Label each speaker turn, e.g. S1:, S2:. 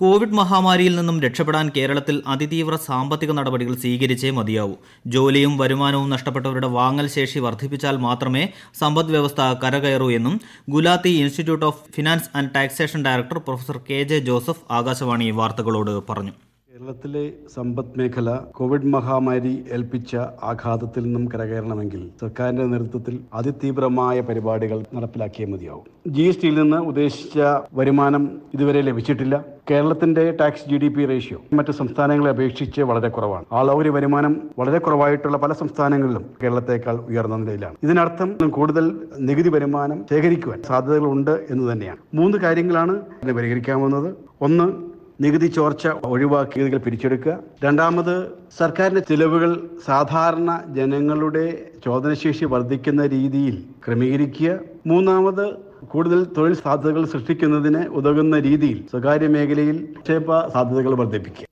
S1: Covid മഹാമാരിയിൽ നിന്നും രക്ഷപ്പെടാൻ കേരളത്തിൽ അതിതീവ്ര സാമ്പത്തിക നടപടികൾ സ്വീകരിച്ചേ മതിയാവൂ ജോലിയും വരുമാനവും നഷ്ടപ്പെട്ടവരുടെ വാങ്ങൽ ശേഷി വർദ്ധിപ്പിച്ചാൽ മാത്രമേ സമ്പദ് വ്യവസ്ഥ കരകയറൂ എന്നും Gulati institute of finance and taxation director professor K J Joseph Akashvani വാർത്തകളോട് പറഞ്ഞു
S2: കേരളത്തിലെ സമ്പദ് മേഖല കോവിഡ് മഹാമാരി ഏൽപ്പിച്ച ആഘാതത്തിൽ നിന്നും കരകയറണമെങ്കിൽ സർക്കാരിന്റെ നേതൃത്വത്തിൽ അതിതീവ്രമായ പരിപാടികൾ നടപ്പിലാക്കിയേ മതിയാവും ജി എസ് ടിയിൽ നിന്ന് ഉദ്ദേശിച്ച വരുമാനം ഇതുവരെ ലഭിച്ചിട്ടില്ല കേരളത്തിന്റെ tax G D P ratio മറ്റ് സംസ്ഥാനങ്ങളെ അപേക്ഷിച്ച് വളരെ കുറവാണ് ആളൗരി വരുമാനം വളരെ കുറവായിട്ടുള്ള പല സംസ്ഥാനങ്ങളിലും കേരളത്തെക്കാൾ ഉയർന്ന നിലയിലാണ് ഇതിനർത്ഥം കൂടുതൽ നികുതി വരുമാനം ശേഖരിക്കുവാൻ സാധ്യതകളുണ്ട് എന്ന് തന്നെയാണ് മൂന്ന് കാര്യങ്ങളാണ് പരിഹരിക്കാവുന്നത് ഒന്ന് നികുതി ചോർച്ച ഒഴിവാക്കി പിരിച്ചെടുക്കുക രണ്ടാമത് സർക്കാരിന്റെ ചിലവുകൾ സാധാരണ ജനങ്ങളുടെ ചോദനശേഷി വർദ്ധിക്കുന്ന രീതിയിൽ ക്രമീകരിക്കുക മൂന്നാമത് കൂടുതൽ തൊഴിൽ സാധ്യതകൾ സൃഷ്ടിക്കുന്നതിന് ഉതകുന്ന രീതിയിൽ സ്വകാര്യ മേഖലയിൽ നിക്ഷേപ സാധ്യതകൾ വർദ്ധിപ്പിക്കുക